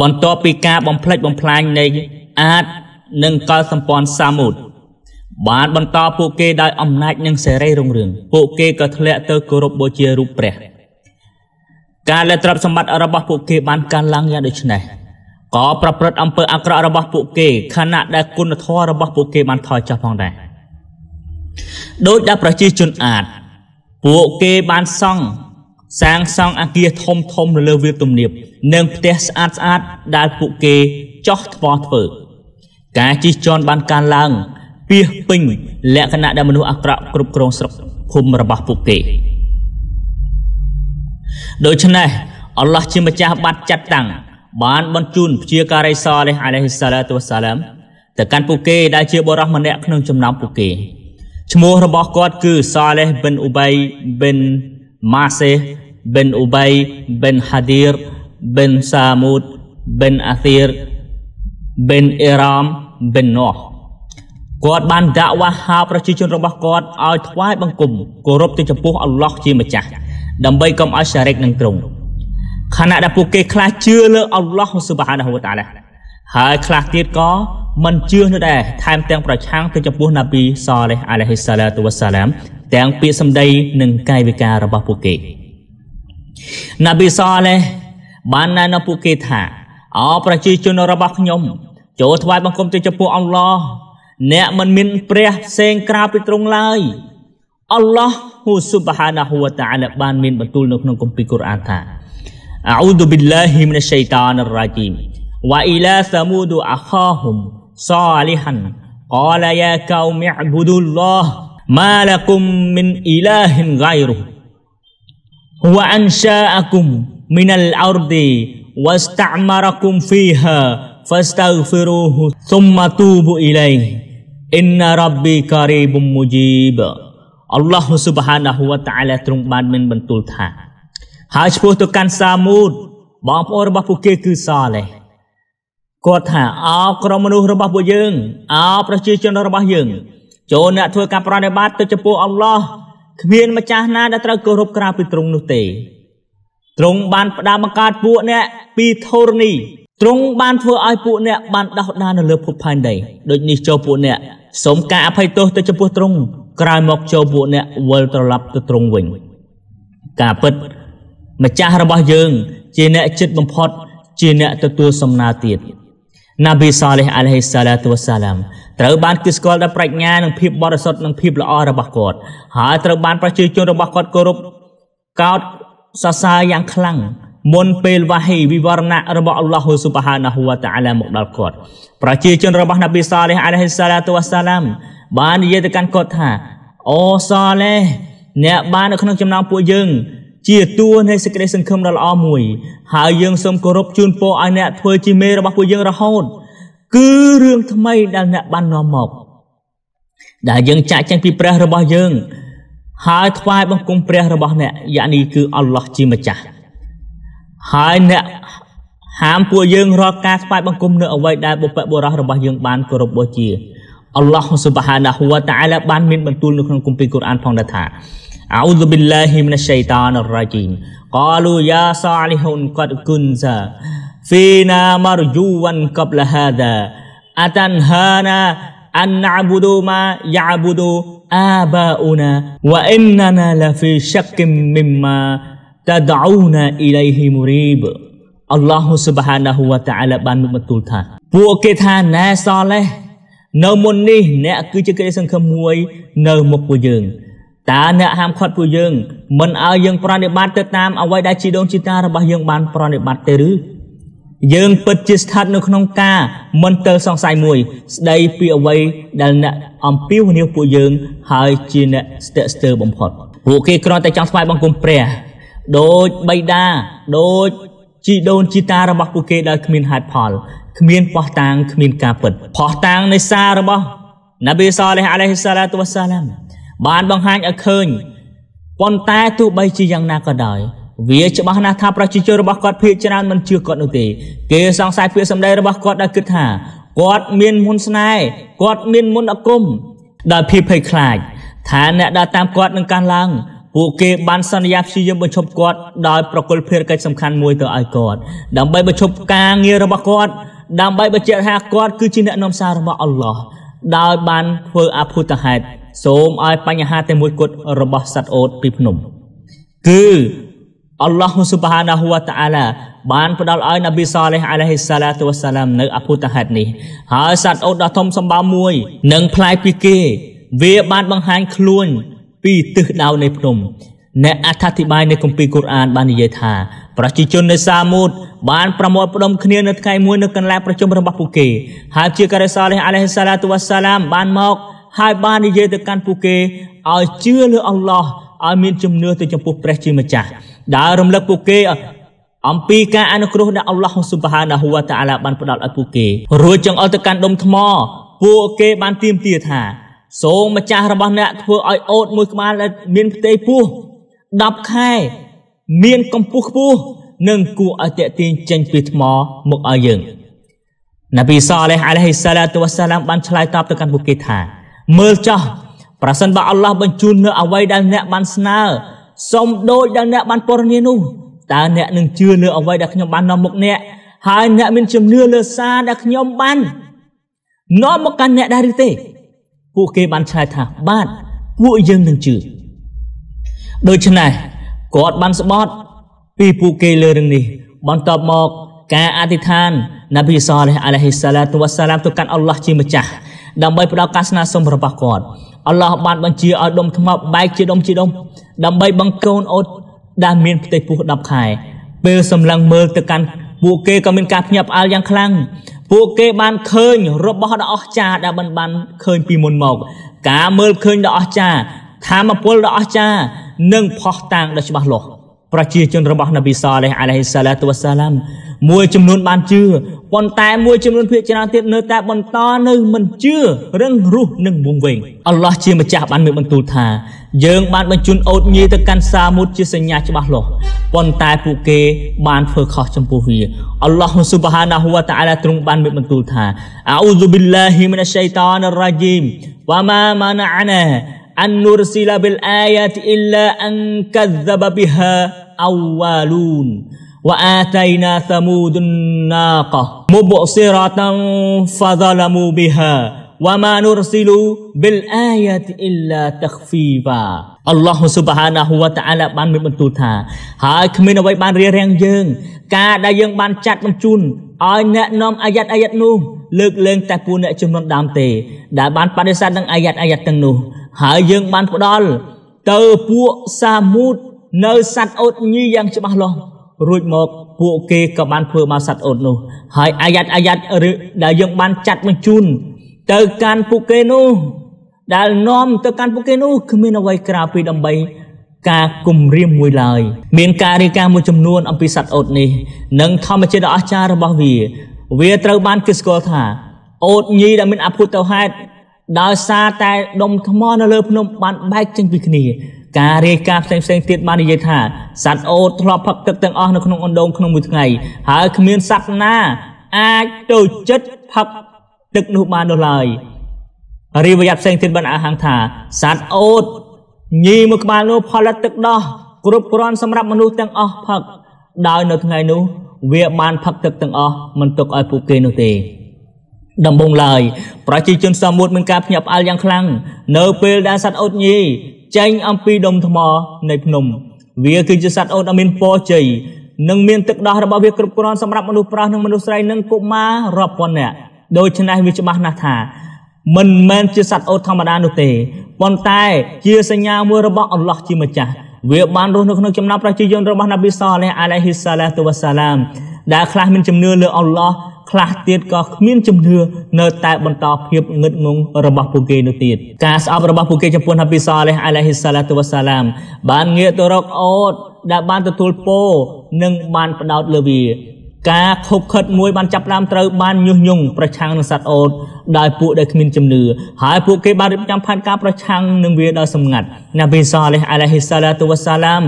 បន្ទាប់ពីការបំផ្លិចបំផ្លាញនៃអាតនិងកលសម្ព័ន្ធសាមូតបានបន្តពួកគេដោយអំណាចនិងសេរីរុងរឿង ពួកគេក៏ធ្លាក់ទៅគោរពបូជារូបព្រះការលើទ្រព្យសម្បត្តិរបស់ពួកគេបានកើនឡើងយ៉ាងដូចនេះក៏ប្រព្រឹត្តអំពើអាក្រក់របស់ពួកគេខណៈដែលគុណធម៌របស់ពួកគេបានថយចុះផងដែរដោយដែលប្រជាជនអាតពួកគេបានសង់សាងសង់អគារធំធំនៅលើវាលទំនាបនិងផ្ទះស្អាតស្អាតដែលពួកគេចោះថ្មធ្វើ ការជិះជាន់បានកើនឡើងពីពេញលក្ខណៈដែលមនុស្សអាក្រក់គ្រប់គ្រងស្រុកភូមិរបស់ពួកគេដូច្នេះអល់ឡោះជាម្ចាស់បាត់ចាត់តាំងបានបញ្ជូនព្យាការីសាលេះអាឡៃហ៊ីសាឡាទូសាឡាមទៅកាន់ពួកគេដែលជាបរិសម្នាក់ក្នុងចំណោមពួកគេឈ្មោះរបស់គាត់គឺសាលេះប៊ិនអ៊ូបៃប៊ិន Masih bin Ubay bin Hadir bin Samud bin Athir bin Iram bin Noh គាត់បានដាក់វ៉ាហៅប្រជាជនរបស់គាត់ឲ្យថ្វាយបង្គំគោរពទៅចំពោះអល់ឡោះជាម្ចាស់ដើម្បីកុំឲ្យសារិកនឹងទ្រង់ខណៈដែលពួកគេខ្លះជឿលើអល់ឡោះស៊ុបហានហូតាឡាហើយខ្លះទៀតក៏មិនជឿនោះដែរថែមទាំងប្រឆាំងទៅចំពោះណាប៊ីសាឡេះអាឡៃហ៊ីសាឡាទូវ៉ាសាឡាមទាំងពាក្យសម្ដីនិងកាយវិការរបស់ពួកគេណាប៊ីសាឡេះបានណែនាំពួកគេថាអោប្រជាជនរបស់ខ្ញុំ ចូលថ្វាយបង្គំទៅចំពោះអល់ឡោះអ្នកមិនមានព្រះផ្សេងក្រៅពីទ្រង់ឡើយអល់ឡោះហ៊ូស៊ុបហានាហ៊ូវតាអាឡាបានមានបន្ទូលនៅក្នុងគម្ពីរកូរ៉ានថាអោឌូប៊ីឡាហ៊ីមីនឆៃតានរ៉ាជីមវ៉ាអ៊ីឡាសាមូឌូអាខាហ៊ុំសាលីហាន់ قال يا قوم اعبدوا الله ما لكم من إله غيره هو أنشأكم من الأرض واستعمركم فيها فاستغفروه ثم توبوا إليه إن ربي قريب مجيب អល់ឡោះស៊ុបហានាហ៊ូវតាអាឡាទ្រង់បានមានបន្ទូលថាហើយឈ្មោះទៅកាន់សាមូតបងប្អូនរបស់ពួកគេគឺសាឡេះគាត់ថាអោក្រុមមនុស្សរបស់ពួកយើងអោប្រជាជនរបស់យើងចូលអ្នកធ្វើការប្រតិបត្តិទៅចំពោះអល់ឡោះគ្មានម្ចាស់ណាដែលត្រូវគោរពក្រៅពីទ្រង់នោះទេទ្រង់បាន ផ្ដាបង្កើតពួកអ្នកពីធរណីទ្រង់បានធ្វើឲ្យពួកអ្នកបានដោះដាលនៅលើភពផែនដីដូចនេះចូលពួកអ្នកសូមការអភ័យទោសទៅចំពោះទ្រង់ក្រោយមកចូលពួកអ្នកវិលត្រឡប់ទៅទ្រង់វិញការពិតម្ចាស់របស់យើង ជាអ្នកចិត្តបំផុត ជាអ្នកទទួលសំណើទៀតណាប៊ីសាឡេះអាឡៃហ៊ីសាឡាតវ៉ាសាឡាមត្រូវបានគេស្គាល់ដល់ប្រាជ្ញានិងភាពបរិសុទ្ធនិងភាពល្អរបស់គាត់ហើយត្រូវបានប្រជាជនរបស់គាត់គោរពកោតសរសើរយ៉ាងខ្លាំងមុនពេលវ៉ាហ៊ីវិវរណៈរបស់អល់ឡោះស៊ុបហានហ៊ូវតាអាឡាមកដល់គាត់ប្រជាជនរបស់នប៊ីសាឡេះអាឡៃហ៊ីសាឡាទូវ៉ាសាឡាម បាននិយាយទៅកាន់គាត់ថាអូសាឡេះអ្នកបាននៅក្នុងចំណោមពួកយើង ជាតួនៃសេចក្តីសង្ឃឹមដ៏ល្អមួយហើយយើងសូមគោរពជូនពរឲ្យអ្នកធ្វើជាមេរបស់ពួកយើងរហូតគឺរឿងថ្មីដែលអ្នកបាននាំមកដែលយើងចាក់ចែងពីព្រះរបស់យើងហើយថ្វាយបង្គំព្រះរបស់អ្នកយ៉ានីគឺអល់ឡោះជាម្ចាស់ហើយអ្នកហាមពួកយើងរាល់ការថ្វាយបង្គំនៅអ្វីដែលបុព្វបុរសរបស់យើងបានគោរពបូជាអល់ឡោះស៊ុបហានាហ៊ូវតាអាឡាបានមានបន្ទូលនៅក្នុងគម្ពីរកូរ៉ានផងដែរថាអោឌូប៊ីឡាហ៊ីមីនស្សៃតានរ៉ាជីមកាលូយ៉ាសាលីហ៊ុនកតគុនសា فينا مرجوا قبل هذا أتنهانا أن نعبد ما يعبد آباؤنا وإننا لفي شك مما تدعونا إليه مريب អល់ឡោះស៊ុបហានាហ៊ូវតាអាឡាបានមកបន្ទូលថាពួកគេថាណែសល់ទេនៅមុននេះ អ្នកគឺជាគ្រីសង្ឃឹមមួយនៅមុខពួកយើងតើអ្នកហាមឃាត់ពួកយើងមិនឲ្យយើងប្រតិបត្តិទៅតាមអ្វីដែលជីដូនជីតារបស់យើងបានប្រតិបត្តិទេឬយើងពិតជាស្ថិតនៅក្នុងការមិនទិលសង្ស័យមួយ ស្ដីពីអ្វីដែលអ្នកអំពាវនាវពួកយើងហើយជាអ្នកស្ទាក់ស្ទើរបំផុតពួកគេគ្រាន់តែចង់ស្វែងបង្គំព្រះដូចបៃតាដូចជីដូនជីតារបស់ពួកគេដែលគ្មានហេតុផល គ្មានផោះតាងគ្មានការពិតផោះតាងនៃសាររបស់នប៊ីសាឡេះអាឡៃហ៊ីសាឡាតវ៉ាសាឡាមបានបង្ហាញឲ្យឃើញប៉ុន្តែទោះបីជាយ៉ាងណាក៏ដោយវាច្បាស់ណាស់ថាប្រជាជនរបស់គាត់ភ័យច្រើនមិនជឿគាត់នោះទេគេសង្ស័យពាក្យសម្ដីរបស់គាត់ដែលគិតថាគាត់មានមុនស្នេហ៍គាត់មានមុនអគមដោយភាពភ័យខ្លាចថាអ្នកដែលតាមគាត់នឹងកាន់ឡើងពួកគេបានសន្យាព្យាយាមបញ្ឈប់គាត់ដោយប្រគល់ភារកិច្ចសំខាន់មួយទៅឲ្យគាត់ដើម្បីបញ្ឈប់ការងាររបស់គាត់ដើម្បីបញ្ជាក់ថាគាត់គឺជាអ្នកនាំសាររបស់អល់ឡោះដោយបានធ្វើអភូតហេតុសូមឲ្យបញ្ហាតែមួយគត់របស់សត្វអូតពីភ្នំគឺអល់ឡោះស៊ុបហានាហ៊ូវតាអាឡាបានផ្ដល់ឲ្យនប៊ីសាឡេះអាឡៃហ៊ីសាឡាទូវសាឡាមនៅអភូតហេតុនេះហើយសត្វអូតដ៏ធំសម្បើមមួយនិងផ្លែពីគេ វាបានបង្ហាញខ្លួនពីទិសដៅនៃភ្នំអ្នកអត្ថាធិប្បាយនៃគម្ពីរកូរ៉ានបាននិយាយថា ប្រជាជននៅសាមូតបានប្រមូលផ្ដុំគ្នានៅថ្ងៃមួយនៅកន្លែងប្រជុំរបស់ពួកគេហើយជាការេសាឡេះអាឡៃហ៊ីសាឡាទូវសាឡាមបានមក ហើយបាននិយាយទៅកាន់ពួកគេឲ្យជឿលើអល់ឡោះឲ្យមានជំនឿទៅចំពោះព្រះជាម្ចាស់ដែលរំលឹកពួកគេ អំពីការអនុគ្រោះដែលអល់ឡោះស៊ុបហានាហ៊ូវតាអាឡាបានផ្ដល់ឲ្យពួកគេ រួចចង្អុលទៅកាន់ដុំថ្ម ពួកគេបានទាមទារថា សូមម្ចាស់របស់អ្នកធ្វើឲ្យអូតមួយក្បាលមានផ្ទៃពោះ10ខែមានកម្ពស់ខ្ពស់និងគួរឲ្យតាក់ទាញចេញពីថ្មមកឲ្យយើងណាប៊ីសាឡេះអាឡៃហ៊ីសាឡាតវ៉ាសាឡាមបានឆ្លើយតបទៅកាន់ពួកគេថាមើលចោះប្រសិនបើអល់ឡោះបញ្ជូននៅអ្វីដែលអ្នកបានស្នើសូមដូចដល់អ្នកបានពរនានោះតើអ្នកនឹងជឿលើអ្វីដែលខ្ញុំបាននាំមកអ្នក ហើយអ្នកមានជំនឿលើសារដែលខ្ញុំបាននាំមកកាន់អ្នកដែរឬទេ ពួកគេបានឆ្លើយថា បាទពួកយើងនឹងជឿដូច្នេះគាត់បានស្បត់ពីពួកគេលើរឿងនេះ បន្ទាប់មកការអធិដ្ឋាននប៊ីសាឡេះអាឡៃហ៊ីសាឡាតវ៉ាសាឡាមទៅកាន់អល់ឡោះជាម្ចាស់ដើម្បីផ្ដល់ការស្នើសុំរបស់គាត់អល់ឡោះបានបញ្ជាឲ្យដុំថ្មបែកជាដុំជាដុំដើម្បីបង្កូនអូតដែលមានផ្ទៃពោះ10ខែពេលសម្លឹងមើលទៅកាន់ពួកគេក៏មានការភ្ញាក់ផ្អើលយ៉ាងខ្លាំងពួកគេបានឃើញរបស់ដ៏អស្ចារ្យដែលបានបានឃើញពីមុនមក ការមើលឃើញដ៏អស្ចារ្យធម្មពលដ៏អស្ចារ្យនិងផុសតាងដ៏ច្បាស់លាស់ប្រជាជនរបស់នប៊ីសាឡេះអាឡៃសាឡាតវសាឡាមមួយចំនួនបានជឿប៉ុន្តែមួយចំនួនភាគច្រើនទៀតនៅតែបន្តនៅមិនជឿរឹងរូសនឹងវង្វេងអល់ឡោះជាម្ចាស់បានមានបន្ទូលថាយើងបានបញ្ជូនអូតញីទៅកាន់សាមុតជាសញ្ញាច្បាស់លាស់ប៉ុន្តែពួកគេបានធ្វើខុសចំពោះវាអល់ឡោះស៊ុបហានាហ៊ូវតាអាឡាទ្រង់បានមានបន្ទូលថាអាអ៊ូស៊ុប៊ីឡាហ៊ីមីនស្សៃតានរ៉ាជីមវ៉ាម៉ាម៉ាណាអាណា an nursila bil ayati illa an kadzdzaba biha awwalun wa atayna thamudun naqah mubsiratan fadzalamu biha wa ma nursilu bil ayati illa takhfifa អល់ឡោះស៊ុបហានាហ៊ូវតាអាឡាបានមានបន្ទូលថាហើយគ្មានអ្វីបានរារាំងយើង ការដែលយើងបានចាត់បញ្ជូនឲ្យអ្នកនាំអាយ៉ាត់អាយ៉ាត់នោះលើកលែងតែពួកអ្នកជំនាន់ដើមទេដែលបានបដិសេធនឹងអាយ៉ាត់អាយ៉ាត់ទាំងនោះហើយយើងបានផ្ដល់ទៅពួកសាមូតនៅសัตว์អូតញីយ៉ាងច្បាស់លាស់រួចមកពួកគេក៏បានធ្វើមកសัตว์អូតនោះ ហើយអាយ៉ាត់អាយ៉ាត់ឬដែលយើងបានចាត់បញ្ជូនទៅកាន់ពួកគេនោះ ដែលនាំទៅកាន់ពួកគេនោះគ្មានអ្វីក្រៅពីដើម្បីការគំរាមមួយឡើយមានការរៀបការមួយចំនួនអំពីសัตว์អូតនេះនិងធម្មជាតិដ៏អស្ចារ្យរបស់វាវាត្រូវបានគេស្គាល់ថាអូតញីដែលមានអភូតទៅហេតុដោយសារតែដុំថ្មនៅលើភ្នំបានបែកចេញពីគ្នាការរាយការណ៍ផ្សេងផ្សេងទៀតបាននិយាយថាសត្វអូតធ្លាប់ផឹកទឹកទាំងអស់នៅក្នុងអណ្ដូងក្នុងមួយថ្ងៃហើយគ្មានសត្វណាអាចទៅចិត្តផឹកទឹកនោះបាននោះឡើយរីវយ័តផ្សេងទៀតបានអះអាងថាសត្វអូតញីមួយក្បាលនោះផលិតទឹកដោះគ្រប់គ្រាន់សម្រាប់មនុស្សទាំងអស់ផឹកដោយនៅថ្ងៃនោះវាបានផឹកទឹកទាំងអស់មិនទុកឲ្យពួកគេនោះទេដំបូងឡើយប្រជាជនសមូតមានការភ្ញាក់ផ្អើលយ៉ាងខ្លាំងនៅពេលដែលសត្វអូតញីចេញអំពីដុំថ្មនៃភ្នំ វាគឺជាសត្វអូតដ៏មានពរជ័យនិងមានទឹកដោះរបស់វាគ្រប់គ្រាន់សម្រាប់មនុស្សប្រុសនិងមនុស្សស្រីនិងកុមាររាប់ពាន់នាក់ដូច្នេះវាច្បាស់ណាស់ថាមិនមែនជាសត្វអូតធម្មតានោះទេប៉ុន្តែ ជាសញ្ញាមួយរបស់អល់ឡោះជាម្ចាស់វាបានរស់នៅក្នុងចំណោមប្រជាជនរបស់នប៊ីសអាឡេះអាឡៃហ៊ីសាឡាទូវ៉ាសាឡាមដែលខ្លះមានជំនឿលើអល់ឡោះខ្លះទៀតក៏គ្មានជំនឿនៅតែបន្តភាពងឹតងងរបស់ពួកគេនោះទៀតការស្អប់របស់ពួកគេចំពោះនប៊ីសាឡេះអាឡៃហ៊ីសាឡាទូវសាឡាមបានងាកទៅរកអូតដែលបានទទួលពោនិងបានផ្ដោតលើវាការខົບខិតមួយបានចាប់ដើមត្រូវបានញុះញង់ប្រឆាំងនឹងសត្វអូតដោយពួកដែលគ្មានជំនឿហើយពួកគេបានរៀបចំផែនការប្រឆាំងនឹងវាដោយសម្ងាត់ណាប៊ីសាឡេះអាឡៃហ៊ីសាឡាទូវសាឡាម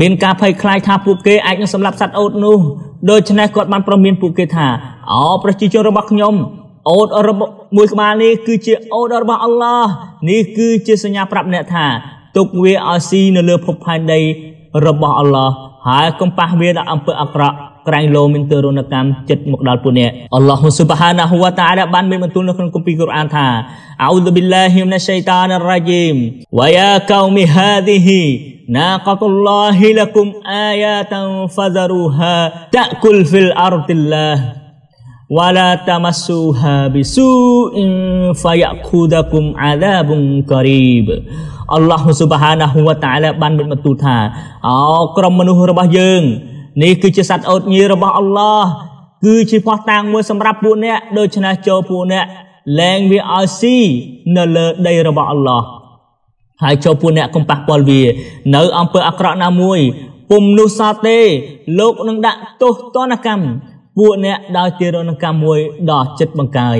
មានការភ័យខ្លាចថាពួកគេអាចនឹងសម្លាប់សត្វអូតនោះដូច្នេះគាត់បានប្រមានពួកគេថាអោប្រជាជនរបស់ខ្ញុំ អូតរបស់មួយក្បាលនេះគឺជាអូតរបស់អល់ឡោះនេះគឺជាសញ្ញាប្រាប់អ្នកថាទុកវាឲ្យស៊ីនៅលើភពផែនដីរបស់អល់ឡោះហើយកុំប៉ះវាដល់អំពើអាក្រក់ក្រែងលោមានទរណកម្មចិត្តមកដល់ពួកអ្នកអល់ឡោះស៊ុបហានាហ៊ូវតាអាឡាបានមានបន្ទូលនៅក្នុងគម្ពីរកូរ៉ានថាអោឌូប៊ីឡាហ៊ីមិណាសៃតានរ៉ាជីមវ៉ាយ៉ាកោមីហាឌីហ៊ី ناقة الله لكم آياتا فذروها تأكل في الأرض الله ولا تمسوها بسوء فيأخذكم عذاب قريب អល់ឡោះស៊ុបហានាហ៊ូវតាឡាបានមានបន្ទូលថាអោក្រុមមនុស្សរបស់យើងនេះគឺជាសត្វអូតញីរបស់អល់ឡោះគឺជាផ្ោះតាំងមួយសម្រាប់ពួកអ្នកដូច្នេះចូលពួកអ្នកលែងវាឲ្យស៊ីនៅលើដីរបស់អល់ឡោះហើយចូលពួកអ្នកកុំប៉ះពាល់វានៅអំពើអាក្រក់ណាមួយពុំនោះសោះទេលោកនឹងដាក់ទោសទណ្ឌកម្មពួកអ្នកដោយទារនកម្មមួយដ៏ចិត្តបង្កាយ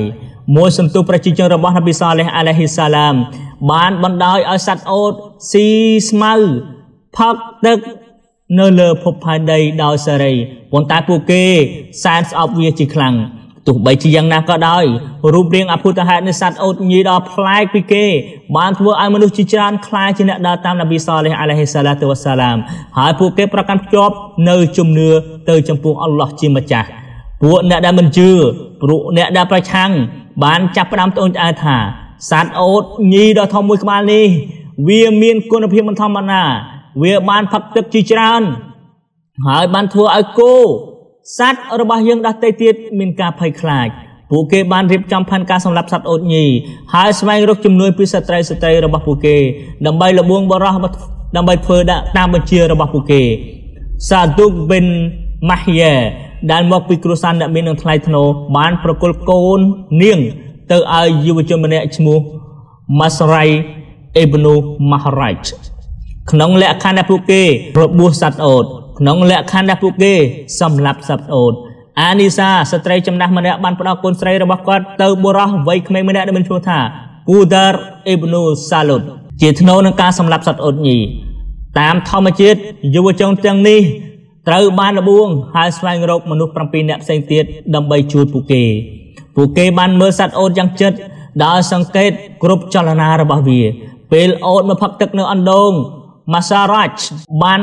មួយសន្ទុះប្រជាជនរបស់នប៊ីសាឡេះអាឡៃហ៊ីសាឡាមបានបណ្ដោយឲ្យសត្វអូតស៊ីស្មៅផឹកទឹកនៅលើភពផែនដីដោយសេរីប៉ុន្តែពួកគេសែនស្អប់វាជាខ្លាំងទោះបីជាយ៉ាងណាក៏ដោយរូបរាងអភូតហេតុនៃសត្វអូតញីដ៏ប្លែកពីគេបានធ្វើឲ្យមនុស្សជាច្រើនខ្លាចជាអ្នកដើរតាមនប៊ីសាឡេះអាឡៃហ៊ីសាឡាទូវ៉ាសាឡាមហើយពួកគេប្រកាន់ភ្ជាប់ នៅជំនឿទៅចំពោះអល់ឡោះជាម្ចាស់ពួកអ្នកដែលមិនជឿពួកអ្នកដែលប្រឆាំងបានចាប់ផ្ដើមត្អូញត្អែថាសត្វអូតញីដ៏ធំមួយក្បាលនេះវាមាន គុណភាពមិនធម្មតាវាបានផឹកទឹកជាច្រើន ហើយបានធ្វើឲ្យគោសត្វរបស់យើងដទៃទៀតមានការភ័យខ្លាចពួកគេបានរៀបចំផែនការសម្លាប់សត្វអូតញីហើយស្វែងរកជំនួយពីស្ត្រីស្ត្រីរបស់ពួកគេដើម្បីលបួងបរោះដើម្បីធ្វើតាមបញ្ជារបស់ពួកគេសាទុកបិនម៉ាហយ៉ាដែលមកពីគ្រួសារអ្នកមាននឹងថ្លៃធ្នូបានប្រគល់កូននាងទៅឲ្យយុវជនម្នាក់ឈ្មោះ Masrai Ibn Mahraj ក្នុងលក្ខខណ្ឌដែលពួកគេរបួសសត្វអូតក្នុងលក្ខខណ្ឌដែលពួកគេសម្លាប់សត្វអូតអានីសាស្ត្រីចំណាស់ម្នាក់បានផ្ដល់កូនស្រីរបស់គាត់ទៅបុរសវ័យក្មេងម្នាក់ដែលមានឈ្មោះថាគូដារអ៊ីបនូសាឡុតជាធ្នូនឹងការសម្លាប់សត្វអូតញីតាមធម្មជាតិយុវជនទាំងនេះត្រូវបានលបួងហើយស្វែងរកមនុស្ស7នាក់ផ្សេងទៀតដើម្បីជួយពួកគេពួកគេបានមើលសត្វអូតយ៉ាងជិតដោយសង្កេតគ្រប់ចលនារបស់វា ពេលអូតមកផឹកទឹកនៅអណ្ដូងម៉ាសារ៉ាច់បាន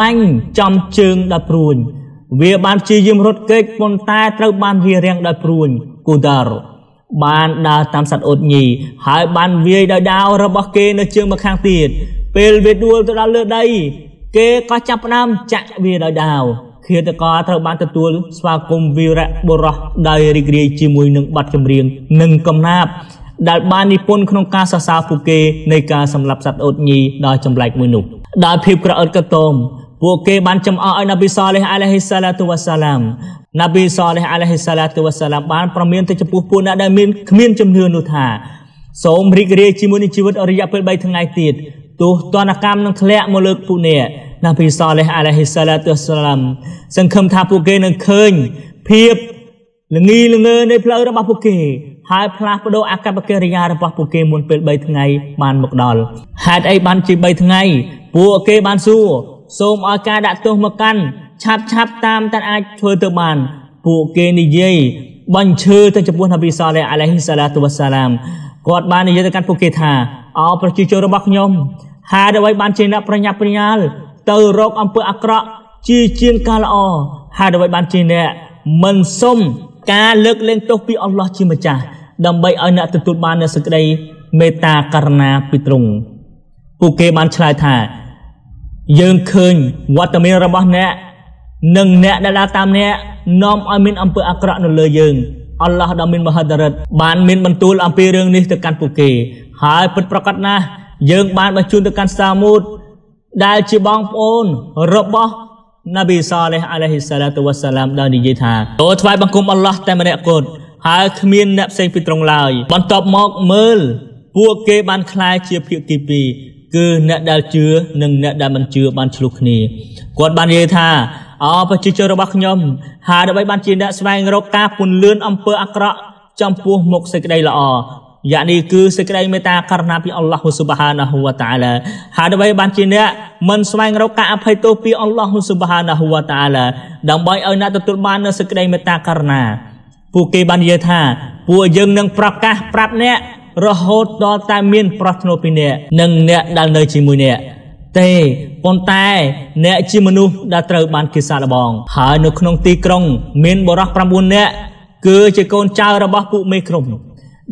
បាញ់ចំជើងដល់ព្រួញវាបានព្យាយាមរត់គេចប៉ុន្តែត្រូវបានវារាំងដោយព្រួញគូដារបានដើរតាមសត្វអូតញីហើយបានវាយដោយដាវរបស់គេ នៅជើងម្ខាងទៀតពេលវាដួលទៅដល់លើដីគេក៏ចាប់ផ្ដើមចាក់វាដោយដាវឃាតករត្រូវបានទទួល ស្វាគមន៍វីរៈបុរសដោយរីករាយជាមួយនឹងបទចម្រៀង និងកំណាព្យដែលបាននិពន្ធក្នុងការសរសើរពួកគេនៃការសម្លាប់សត្វអូតញីដ៏ចម្លែកមួយនោះដោយភាពក្រអឺតក្រទមពួកគេបានចំអកឲ្យនប៊ីសាឡេះអាឡេហ៊ីសាឡាទូវ៉ាសាឡាមនប៊ីសាឡេះអាឡេហ៊ីសាឡាទូវ៉ាសាឡាមបានប្រមានទៅចំពោះពួកអ្នកដែលមានគ្មានជំនឿនោះថាសូមរីករាយជាមួយនឹងជីវិតរយៈពេល3ថ្ងៃទៀតទោសទណ្ឌកម្មនឹងធ្លាក់មកលើពួកអ្នកណាប៊ីសាឡេះអាឡៃហ៊ីសាឡាទុសឡាមសង្ឃឹមថាពួកគេនឹងឃើញភាពល្ងីល្ងើនៃផ្លូវរបស់ពួកគេហើយផ្លាស់ប្ដូរអាកប្បកិរិយារបស់ពួកគេមុនពេល3ថ្ងៃបានមកដល់ហេតុអីបានជា3ថ្ងៃ ពួកគេបានសួរសូមឲ្យការដាក់ទោសមកកាន់ឆាប់ឆាប់តាមតែអាចធ្វើទៅបាន ពួកគេនិយាយបញ្ឈឺទៅចំពោះណាប៊ីសាឡេះអាឡៃហ៊ីសាឡាទុសឡាមគាត់បាននិយាយទៅកាន់ពួកគេថាអោប្រជាជនរបស់ខ្ញុំហេតុអ្វីបានជាអ្នកប្រញាប់ប្រញាល់ទៅរក អំពើអាក្រក់ជាជាងការល្អហេតុអ្វីបានជាអ្នកមិនសុំការលើកលែងទោសពីអល់ឡោះជាម្ចាស់ដើម្បីឲ្យអ្នកទទួលបាននូវសេចក្តីមេត្តាករណាពីទ្រង់ពួកគេបានឆ្លើយថា យើងឃើញវត្តមានរបស់អ្នកនិងអ្នកដែលដើរតាមអ្នកនាំឲ្យមាន អំពើអាក្រក់នៅលើយើងអល់ឡោះដ៏មានមហិទ្ធិឫទ្ធិបានមានបន្ទូល អំពីរឿងនេះទៅកាន់ពួកគេហើយពិតប្រាកដណាស់យើងបានបញ្ជូនទៅកាន់សាមូតដែលជាបងប្អូន របស់នប៊ីសាឡេះអាឡៃហ៊ីសាឡាតវ៉ាសាឡាមដែលនិយាយថាអូថ្វាយបង្គំអល់ឡោះតែម្នាក់គត់ហើយគ្មានអ្នកផ្សេងពីត្រង់ឡើយ បន្ទាប់មកមើល ពួកគេបានคล้ายជាភាគទី2គឺអ្នកដែលជឿនិងអ្នកដែលមិនជឿបានឆ្លុះគ្នាគាត់បាននិយាយថាអោប្រជាជនរបស់ខ្ញុំហើយដើម្បីបានជាអ្នកស្វែងរកការពន្លឿនអំពើអាក្រក់ចំពោះមុខសេចក្តីល្អយ៉ានេះគឺសេចក្តីមេត្តាករណាពីអល់ឡោះស៊ុបហានាហ៊ូវតាឡាហើយដើម្បីបានជាអ្នកមិនស្វែងរកការអភ័យទោសពីអល់ឡោះស៊ុបហានាហ៊ូវតាឡាដើម្បីឲ្យអ្នកទទួលបាននូវសេចក្តីមេត្តាករណាពួកគេបាននិយាយថាពួកយើងនឹងប្រកាសប្រាប់អ្នក រហូតដល់តែមានប្រធ្នូពីអ្នកនិងអ្នកដែលនៅជាមួយអ្នកទេប៉ុន្តែអ្នកជាមនុស្សដែលត្រូវបានគេសាកល្បងហើយនៅក្នុងទីក្រុង មានបរិះ9នាក់គឺជាកូនចៅរបស់ពួកមេក្រុម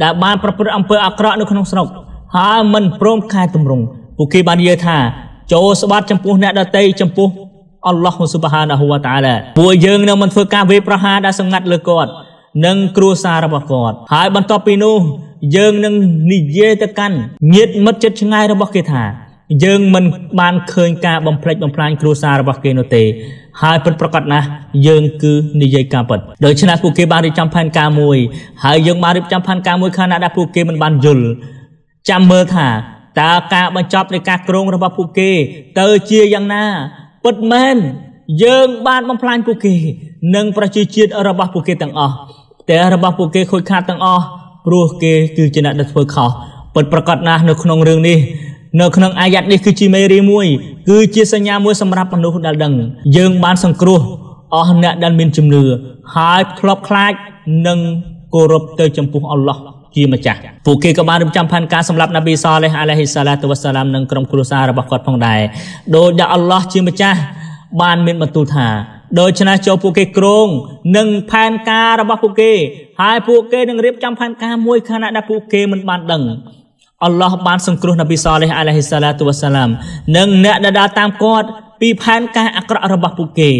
ដែលបានប្រព្រឹត្តអំពើអាក្រក់នៅក្នុងស្រុកហើយមិនព្រម ខែទម្រង់ពួកគេបានយល់ថាចូលស្បាត់ចំពោះអ្នកដតីចំពោះអល់ឡោះស៊ុបហានាហ៊ូវតាឡាពួកយើងនឹងមិនធ្វើការវេប្រហារដល់សង្កាត់លើគាត់និង គ្រួសាររបស់គាត់ហើយបន្ទាប់ពីនោះយើងនឹងនិយាយទៅកាន់ញាតិមិត្តជិតឆ្ងាយរបស់គេថាយើងមិនបានឃើញការបំផ្លិចបំផ្លាញគ្រួសាររបស់គេនោះទេ ហើយពិតប្រាកដណាស់យើងគឺនិយាយការពិតដូច្នេះពួកគេបានរៀបចំផែនការមួយហើយយើងបានរៀបចំផែនការមួយខណៈដែលពួកគេមិនបានយល់ចាំមើលថាតើការបញ្ចប់នៃការគ្រងរបស់ពួកគេទៅជាយ៉ាងណា ពិតមែនយើងបានបំផ្លាញពួកគេ និងប្រជាជាតិរបស់ពួកគេទាំងអស់ផ្ទះរបស់ពួកគេខូចខាតទាំងអស់ព្រោះគេគឺជាអ្នកដែលធ្វើខុសពិតប្រាកដណាស់នៅក្នុងរឿងនេះនៅក្នុងអាយ៉ាត់នេះគឺជាមេរៀនមួយគឺជាសញ្ញាមួយសម្រាប់មនុស្សដែលដឹងយើងបានសង្គ្រោះអស់អ្នកដែលមានជំនឿហើយធ្លាប់ខ្លាចនិងគោរពទៅចំពោះអល់ឡោះជាម្ចាស់ពួកគេក៏បានរៀបចំផែនការសម្រាប់នប៊ីសាឡេះអាឡៃហ៊ីសាឡាតវ៉ាសាឡាមនិងក្រុមគ្រួសាររបស់គាត់ផងដែរដោយដែលអល់ឡោះជាម្ចាស់បានមានបន្ទូលថា ដូច្នេះចូលពួកគេក្រងនឹងផែនការរបស់ពួកគេហើយពួកគេនឹងរៀបចំផែនការមួយខណៈដែលពួកគេមិនបានដឹងអល់ឡោះបានសង្គ្រោះនប៊ីសាឡេះអាឡៃហ៊ីសាឡាទូវ៉ាសាឡាមនិងអ្នកដែលដើរតាមគាត់ពីផែនការអាក្រក់របស់ពួកគេ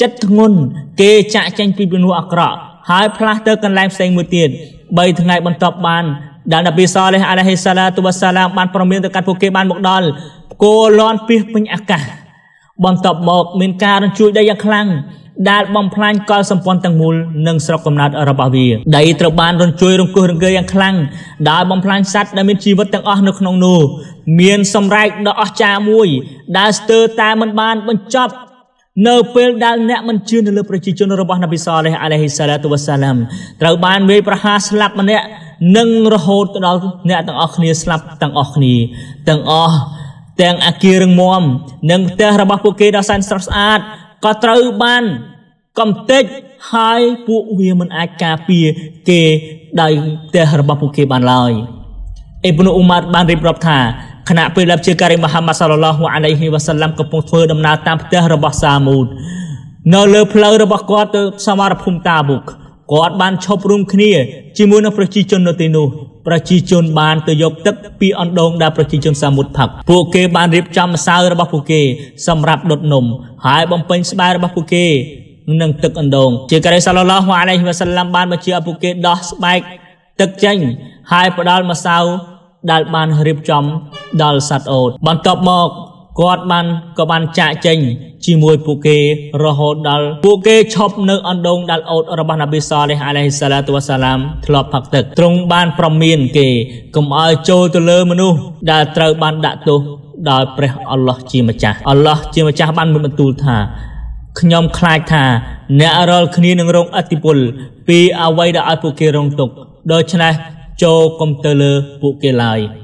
ចិត្តធ្ងន់គេចាក់ចែងពីពីនោះអាក្រក់ហើយផ្លាស់ទៅកន្លែងផ្សេងមួយទៀត3ថ្ងៃបន្ទាប់បានដែលនប៊ីសាឡេះអាឡៃហ៊ីសាឡាទូវ៉ាសាឡាមបានប្រមានទៅកាន់ពួកគេបានមកដល់គោលលន់ពីពេញអាកាសបន្ទាប់មកមានការរញ្ជួយដីយ៉ាងខ្លាំងដែលបំផ្លាញកុលសម្ព័ន្ធទាំងមូលនិងស្រុកកំណើតរបស់វាដីត្រូវបានរញ្ជួយរង្គោះរង្គើយ៉ាងខ្លាំងដែលបំផ្លាញសត្វដែលមានជីវិតទាំងអស់នៅក្នុងនោះមានសម្រែកដ៏អស្ចារ្យមួយដែលស្ទើរតែមិនបានបញ្ចប់ នៅពេលដែលអ្នកមិនជឿនៅលើប្រជាជនរបស់នប៊ីសាឡេះអាឡៃហ៊ីសាឡាតវ៉ាសាឡាមត្រូវបានវាយប្រហារស្លាប់ម្នាក់និងរហូតដល់អ្នកទាំងអស់គ្នាស្លាប់ទាំងអស់គ្នាទាំងអស់ទាំងអាគាររឹងមាំនិងផ្ទះរបស់ពួកគេដ៏សែនស្រស់ស្អាតក៏ត្រូវបានកំទេចហើយពួកវាមិនអាចការពារគេដោយផ្ទះរបស់ពួកគេបានឡើយអេប៊ុនអ៊ូម៉ាត់បានរៀបរាប់ថាខណៈពេលដែលជាការីមូហាម៉ាត់សាឡឡោះអាឡៃហ៊ីវ៉ាសាឡាំកំពុងធ្វើដំណើរតាមផ្ទះរបស់សាមូតនៅលើផ្លូវរបស់គាត់ទៅសមរភូមិតាប៊ុកគាត់បានឈប់រួមគ្នា ជាមួយនឹងប្រជាជននៅទីនោះ ប្រជាជនបានទៅយកទឹកពីអណ្ដូងដែលប្រជាជនសាមុតផឹកពួកគេបានរៀបចំម្សៅរបស់ពួកគេសម្រាប់ដុតនំហើយបំពេញស្បែរបស់ពួកគេនិងទឹកអណ្ដូងជាការីសាឡឡោះអាឡៃហ៊ីវ៉ាសាឡាំបានបញ្ជាឲ្យពួកគេដោះស្បែក ទឹកចេញហើយផ្ដាល់ម្សៅដែលបានរៀបចំដល់សត្វអូតបន្ទាប់មកគាត់បានក៏បានចាក់ចេញជាមួយពួកគេរហូតដល់ពួកគេឈប់នៅអណ្ដូងដែលអូតរបស់នប៊ីសលេះអាឡៃហ៊ីសាឡាទូវ៉ាសាឡាមធ្លាប់ផឹកទឹកទ្រង់បានប្រមានគេកុំឲ្យចូលទៅលើ មនុស្សដែលត្រូវបាន ដាក់ទោសដោយព្រះអល់ឡោះជាម្ចាស់អល់ឡោះជាម្ចាស់បានមានបន្ទូលថាខ្ញុំខ្លាចថា អ្នករាល់គ្នានឹងរងអតិពល ពីអ្វីដែលឲ្យពួកគេរងទុក្ខដូច្នេះចូលកុំទៅលើពួកគេឡើយ។